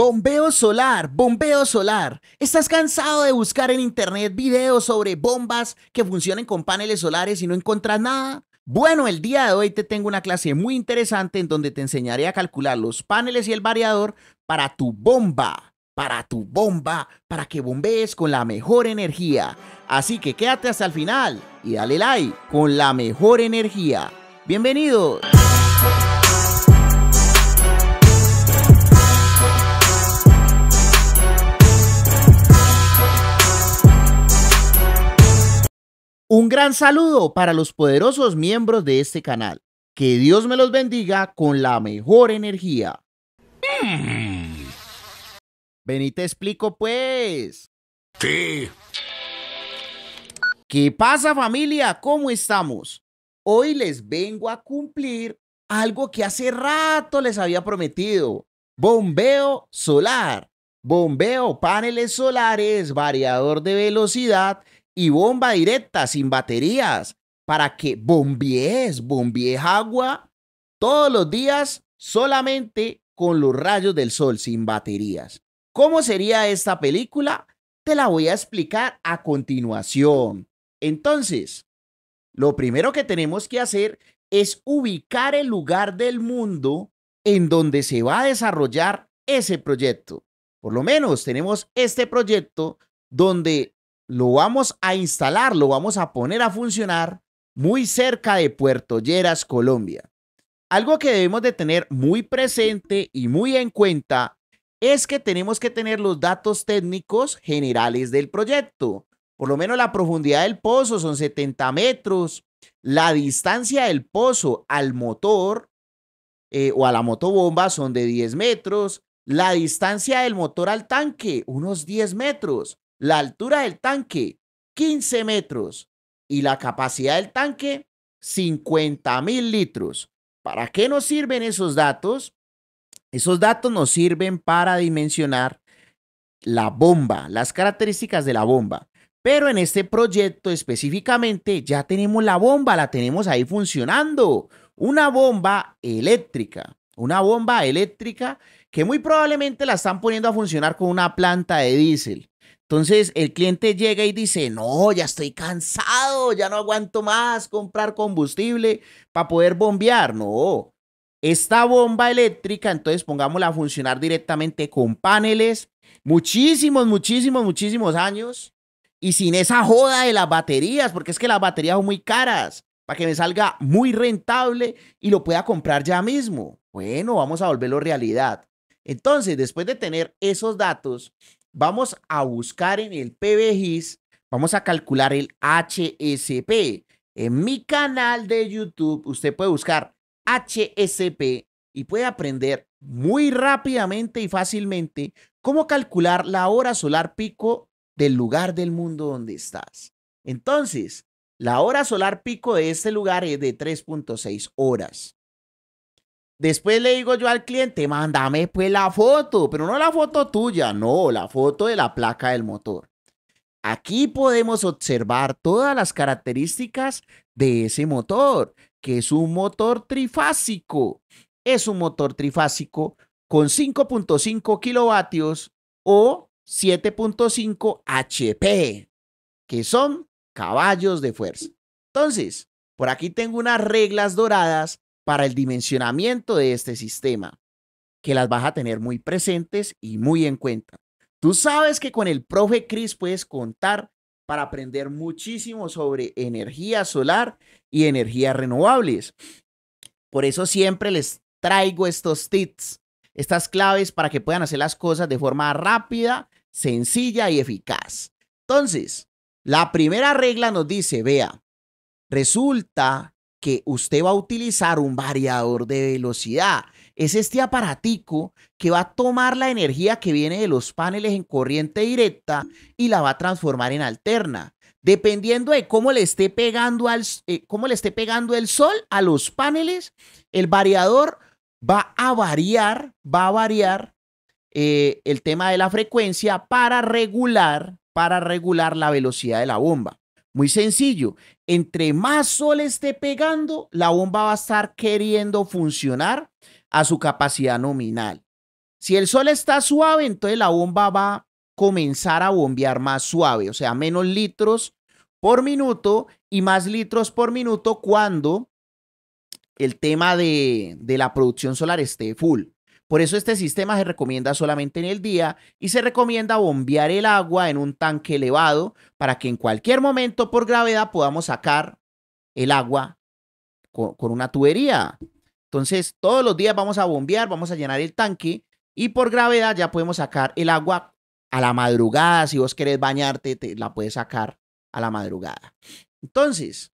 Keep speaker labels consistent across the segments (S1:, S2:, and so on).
S1: Bombeo solar, bombeo solar. ¿Estás cansado de buscar en internet videos sobre bombas que funcionen con paneles solares y no encuentras nada? Bueno, el día de hoy te tengo una clase muy interesante en donde te enseñaré a calcular los paneles y el variador para tu bomba, para tu bomba, para que bombees con la mejor energía. Así que quédate hasta el final y dale like con la mejor energía. Bienvenido. gran saludo para los poderosos miembros de este canal. Que Dios me los bendiga con la mejor energía. Ven y te explico pues. ¿Qué pasa familia? ¿Cómo estamos? Hoy les vengo a cumplir algo que hace rato les había prometido. Bombeo solar. Bombeo paneles solares, variador de velocidad y bomba directa, sin baterías, para que bombies bombies agua todos los días solamente con los rayos del sol, sin baterías. ¿Cómo sería esta película? Te la voy a explicar a continuación. Entonces, lo primero que tenemos que hacer es ubicar el lugar del mundo en donde se va a desarrollar ese proyecto. Por lo menos tenemos este proyecto donde lo vamos a instalar, lo vamos a poner a funcionar muy cerca de Puerto Lleras, Colombia. Algo que debemos de tener muy presente y muy en cuenta es que tenemos que tener los datos técnicos generales del proyecto. Por lo menos la profundidad del pozo son 70 metros, la distancia del pozo al motor eh, o a la motobomba son de 10 metros, la distancia del motor al tanque unos 10 metros, la altura del tanque, 15 metros. Y la capacidad del tanque, 50 mil litros. ¿Para qué nos sirven esos datos? Esos datos nos sirven para dimensionar la bomba, las características de la bomba. Pero en este proyecto específicamente ya tenemos la bomba, la tenemos ahí funcionando. Una bomba eléctrica, una bomba eléctrica que muy probablemente la están poniendo a funcionar con una planta de diésel. Entonces el cliente llega y dice, no, ya estoy cansado, ya no aguanto más comprar combustible para poder bombear. No, esta bomba eléctrica, entonces pongámosla a funcionar directamente con paneles, muchísimos, muchísimos, muchísimos años y sin esa joda de las baterías, porque es que las baterías son muy caras, para que me salga muy rentable y lo pueda comprar ya mismo. Bueno, vamos a volverlo realidad. Entonces, después de tener esos datos, vamos a buscar en el PBGIS, vamos a calcular el HSP. En mi canal de YouTube usted puede buscar HSP y puede aprender muy rápidamente y fácilmente cómo calcular la hora solar pico del lugar del mundo donde estás. Entonces, la hora solar pico de este lugar es de 3.6 horas. Después le digo yo al cliente, mándame pues la foto, pero no la foto tuya, no, la foto de la placa del motor. Aquí podemos observar todas las características de ese motor, que es un motor trifásico. Es un motor trifásico con 5.5 kilovatios o 7.5 HP, que son caballos de fuerza. Entonces, por aquí tengo unas reglas doradas para el dimensionamiento de este sistema, que las vas a tener muy presentes y muy en cuenta. Tú sabes que con el profe Cris puedes contar para aprender muchísimo sobre energía solar y energías renovables. Por eso siempre les traigo estos tips, estas claves para que puedan hacer las cosas de forma rápida, sencilla y eficaz. Entonces, la primera regla nos dice, vea, resulta que usted va a utilizar un variador de velocidad. Es este aparatico que va a tomar la energía que viene de los paneles en corriente directa y la va a transformar en alterna. Dependiendo de cómo le esté pegando, al, eh, cómo le esté pegando el sol a los paneles, el variador va a variar, va a variar eh, el tema de la frecuencia para regular, para regular la velocidad de la bomba. Muy sencillo. Entre más sol esté pegando, la bomba va a estar queriendo funcionar a su capacidad nominal. Si el sol está suave, entonces la bomba va a comenzar a bombear más suave, o sea, menos litros por minuto y más litros por minuto cuando el tema de, de la producción solar esté full. Por eso este sistema se recomienda solamente en el día y se recomienda bombear el agua en un tanque elevado para que en cualquier momento por gravedad podamos sacar el agua con, una tubería. Entonces, todos los días vamos a bombear, vamos a llenar el tanque y por gravedad ya podemos sacar el agua a la madrugada. Si vos querés bañarte, la puedes sacar a la madrugada. Entonces,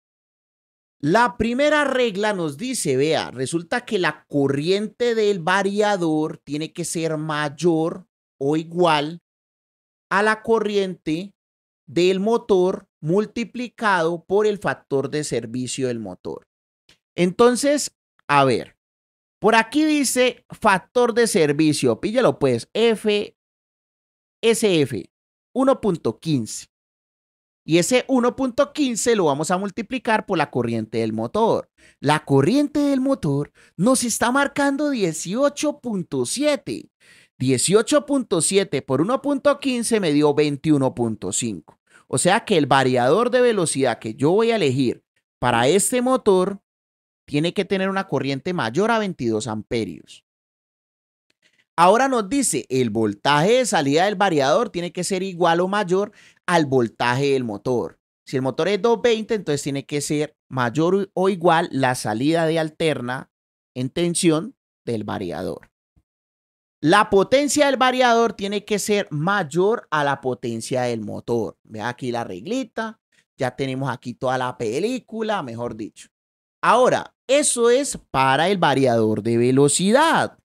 S1: la primera regla nos dice, vea, resulta que la corriente del variador tiene que ser mayor o igual a la corriente del motor multiplicado por el factor de servicio del motor. Entonces, a ver, por aquí dice factor de servicio, píllalo pues, F, SF, 1.15. Y ese 1.15 lo vamos a multiplicar por la corriente del motor. La corriente del motor nos está marcando 18.7. 18.7 por 1.15 me dio 21.5. O sea que el variador de velocidad que yo voy a elegir para este motor tiene que tener una corriente mayor a 22 amperios. Ahora nos dice, el voltaje de salida del variador tiene que ser igual o mayor al voltaje del motor. Si el motor es 220, entonces tiene que ser mayor o igual la salida de alterna en tensión del variador. La potencia del variador tiene que ser mayor a la potencia del motor. Vea aquí la reglita. Ya tenemos aquí toda la película, mejor dicho. Ahora, eso es para el variador de velocidad.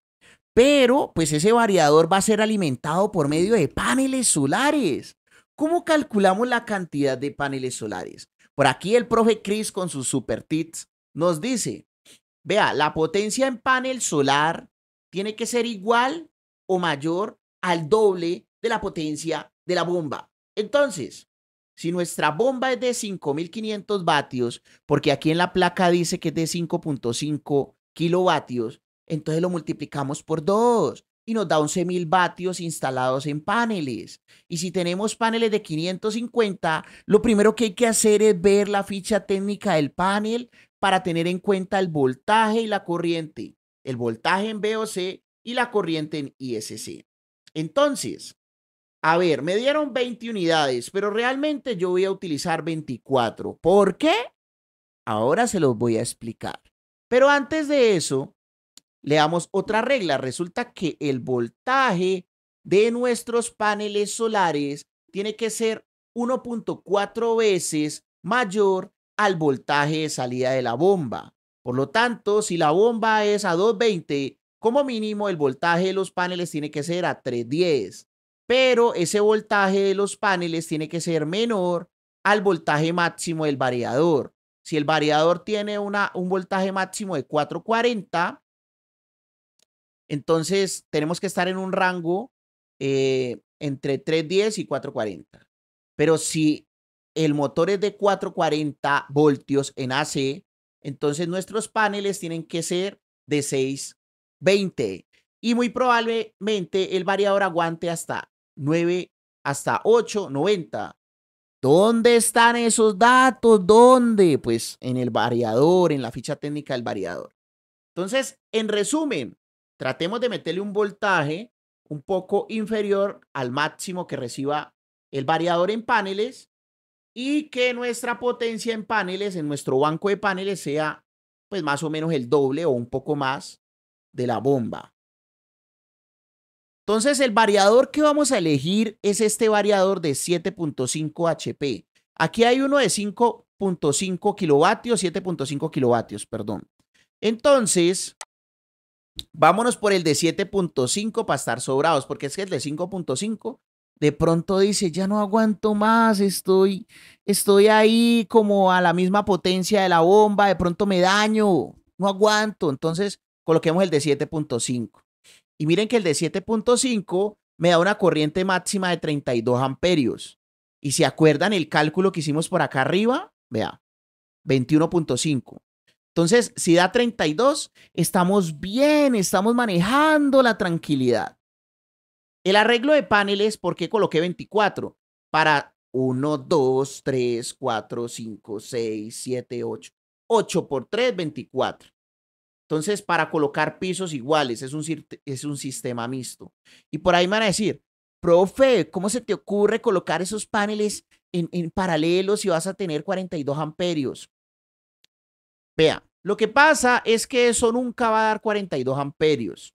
S1: Pero, pues ese variador va a ser alimentado por medio de paneles solares. ¿Cómo calculamos la cantidad de paneles solares? Por aquí el profe Chris con sus super tips nos dice, vea, la potencia en panel solar tiene que ser igual o mayor al doble de la potencia de la bomba. Entonces, si nuestra bomba es de 5500 vatios, porque aquí en la placa dice que es de 5.5 kilovatios, entonces lo multiplicamos por 2 y nos da 11.000 vatios instalados en paneles. Y si tenemos paneles de 550, lo primero que hay que hacer es ver la ficha técnica del panel para tener en cuenta el voltaje y la corriente, el voltaje en VOC y la corriente en ISC. Entonces, a ver, me dieron 20 unidades, pero realmente yo voy a utilizar 24. ¿Por qué? Ahora se los voy a explicar. Pero antes de eso, damos otra regla. Resulta que el voltaje de nuestros paneles solares tiene que ser 1.4 veces mayor al voltaje de salida de la bomba. Por lo tanto, si la bomba es a 220, como mínimo el voltaje de los paneles tiene que ser a 310. Pero ese voltaje de los paneles tiene que ser menor al voltaje máximo del variador. Si el variador tiene un voltaje máximo de 440, entonces, tenemos que estar en un rango eh, entre 310 y 440. Pero si el motor es de 440 voltios en AC, entonces nuestros paneles tienen que ser de 620. Y muy probablemente el variador aguante hasta 9, hasta 890. ¿Dónde están esos datos? ¿Dónde? Pues en el variador, en la ficha técnica del variador. Entonces, en resumen, tratemos de meterle un voltaje un poco inferior al máximo que reciba el variador en paneles y que nuestra potencia en paneles, en nuestro banco de paneles, sea pues más o menos el doble o un poco más de la bomba. Entonces el variador que vamos a elegir es este variador de 7.5 HP. Aquí hay uno de 5.5 kilovatios, 7.5 kilovatios, perdón. Entonces, Vámonos por el de 7.5 para estar sobrados, porque es que el de 5.5 de pronto dice, ya no aguanto más, estoy, estoy ahí como a la misma potencia de la bomba, de pronto me daño, no aguanto. Entonces, coloquemos el de 7.5. Y miren que el de 7.5 me da una corriente máxima de 32 amperios. Y si acuerdan el cálculo que hicimos por acá arriba, vea, 21.5. Entonces, si da 32, estamos bien, estamos manejando la tranquilidad. El arreglo de paneles, ¿por qué coloqué 24? Para 1, 2, 3, 4, 5, 6, 7, 8. 8 por 3, 24. Entonces, para colocar pisos iguales, es un, sistema mixto. Y por ahí me van a decir, profe, ¿cómo se te ocurre colocar esos paneles en, en paralelo si vas a tener 42 amperios? Vea, lo que pasa es que eso nunca va a dar 42 amperios.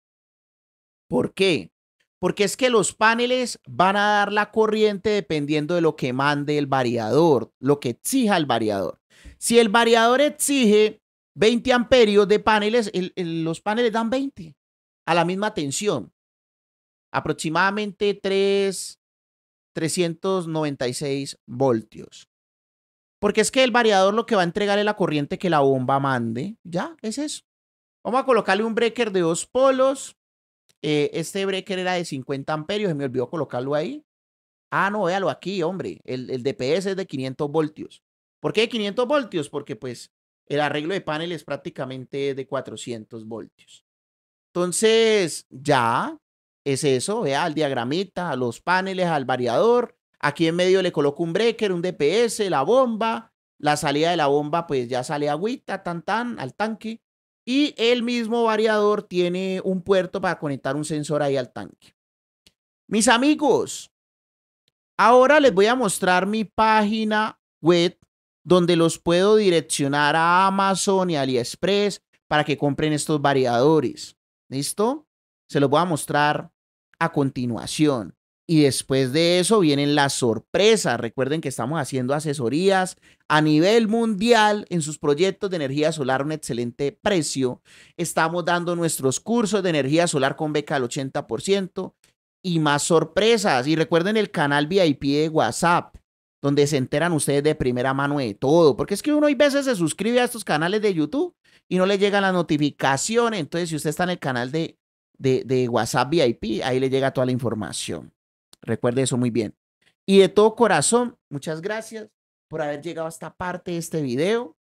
S1: ¿Por qué? Porque es que los paneles van a dar la corriente dependiendo de lo que mande el variador, lo que exija el variador. Si el variador exige 20 amperios de paneles, los paneles dan 20 a la misma tensión. Aproximadamente 396 voltios. Porque es que el variador lo que va a entregar es la corriente que la bomba mande. Ya, es eso. Vamos a colocarle un breaker de dos polos. Eh, este breaker era de 50 amperios. Se me olvidó colocarlo ahí. Ah, no, véalo aquí, hombre. El, DPS es de 500 voltios. ¿Por qué de 500 voltios? Porque pues el arreglo de paneles prácticamente de 400 voltios. Entonces, ya es eso. Vea al diagramita, a los paneles, al variador Aquí en medio le coloco un breaker, un DPS, la bomba. La salida de la bomba, pues ya sale agüita, tan tan, al tanque. Y el mismo variador tiene un puerto para conectar un sensor ahí al tanque. Mis amigos, ahora les voy a mostrar mi página web donde los puedo direccionar a Amazon y AliExpress para que compren estos variadores. ¿Listo? Se los voy a mostrar a continuación. Y después de eso vienen las sorpresas. Recuerden que estamos haciendo asesorías a nivel mundial en sus proyectos de energía solar a un excelente precio. Estamos dando nuestros cursos de energía solar con beca al 80% y más sorpresas. Y recuerden el canal VIP de WhatsApp, donde se enteran ustedes de primera mano de todo. Porque es que uno hay veces se suscribe a estos canales de YouTube y no le llegan las notificaciones. Entonces, si usted está en el canal de, de, de WhatsApp VIP, ahí le llega toda la información. Recuerde eso muy bien. Y de todo corazón, muchas gracias por haber llegado a esta parte de este video.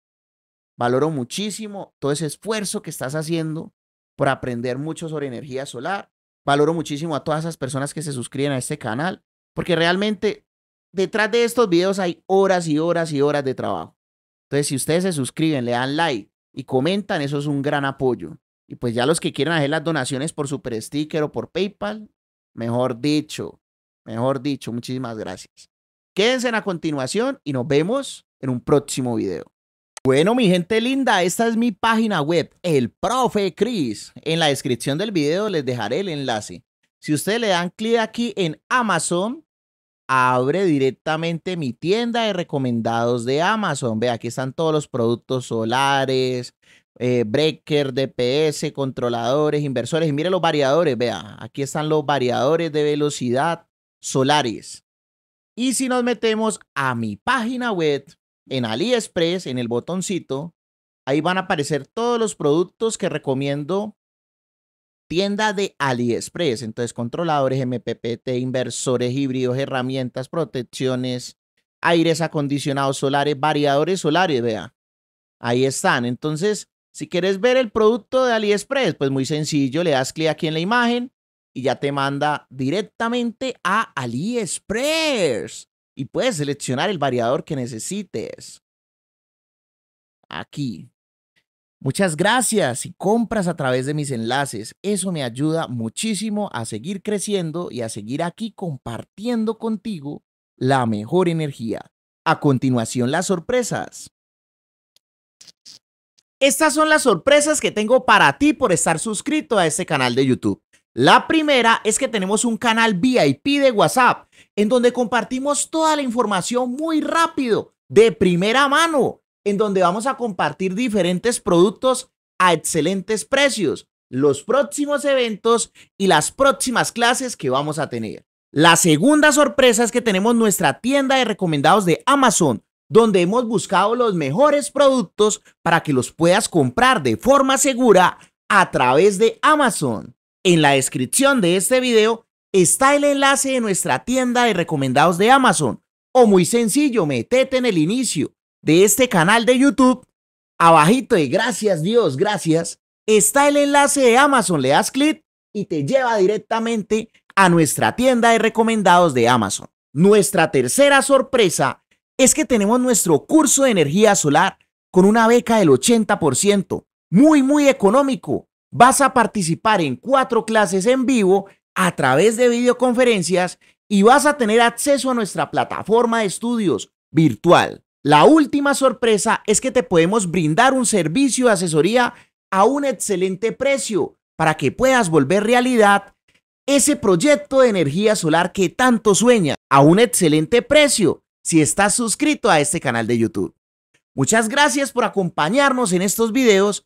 S1: Valoro muchísimo todo ese esfuerzo que estás haciendo por aprender mucho sobre energía solar. Valoro muchísimo a todas esas personas que se suscriben a este canal, porque realmente detrás de estos videos hay horas y horas y horas de trabajo. Entonces, si ustedes se suscriben, le dan like y comentan, eso es un gran apoyo. Y pues ya los que quieran hacer las donaciones por Super Sticker o por PayPal, mejor dicho, Mejor dicho, muchísimas gracias. Quédense en a continuación y nos vemos en un próximo video. Bueno, mi gente linda, esta es mi página web, el profe Cris. En la descripción del video les dejaré el enlace. Si ustedes le dan clic aquí en Amazon, abre directamente mi tienda de recomendados de Amazon. vea aquí están todos los productos solares, eh, breaker, DPS, controladores, inversores. Y mire los variadores, vea, aquí están los variadores de velocidad, solares. Y si nos metemos a mi página web, en AliExpress, en el botoncito, ahí van a aparecer todos los productos que recomiendo tienda de AliExpress. Entonces, controladores, MPPT, inversores híbridos, herramientas, protecciones, aires acondicionados solares, variadores solares, vea. Ahí están. Entonces, si quieres ver el producto de AliExpress, pues muy sencillo, le das clic aquí en la imagen y ya te manda directamente a AliExpress y puedes seleccionar el variador que necesites. Aquí. Muchas gracias si compras a través de mis enlaces. Eso me ayuda muchísimo a seguir creciendo y a seguir aquí compartiendo contigo la mejor energía. A continuación, las sorpresas. Estas son las sorpresas que tengo para ti por estar suscrito a este canal de YouTube. La primera es que tenemos un canal VIP de WhatsApp en donde compartimos toda la información muy rápido, de primera mano, en donde vamos a compartir diferentes productos a excelentes precios, los próximos eventos y las próximas clases que vamos a tener. La segunda sorpresa es que tenemos nuestra tienda de recomendados de Amazon, donde hemos buscado los mejores productos para que los puedas comprar de forma segura a través de Amazon. En la descripción de este video está el enlace de nuestra tienda de recomendados de Amazon. O muy sencillo, metete en el inicio de este canal de YouTube. Abajito de gracias Dios, gracias, está el enlace de Amazon. Le das clic y te lleva directamente a nuestra tienda de recomendados de Amazon. Nuestra tercera sorpresa es que tenemos nuestro curso de energía solar con una beca del 80%. Muy, muy económico vas a participar en cuatro clases en vivo a través de videoconferencias y vas a tener acceso a nuestra plataforma de estudios virtual. La última sorpresa es que te podemos brindar un servicio de asesoría a un excelente precio para que puedas volver realidad ese proyecto de energía solar que tanto sueñas a un excelente precio si estás suscrito a este canal de YouTube. Muchas gracias por acompañarnos en estos videos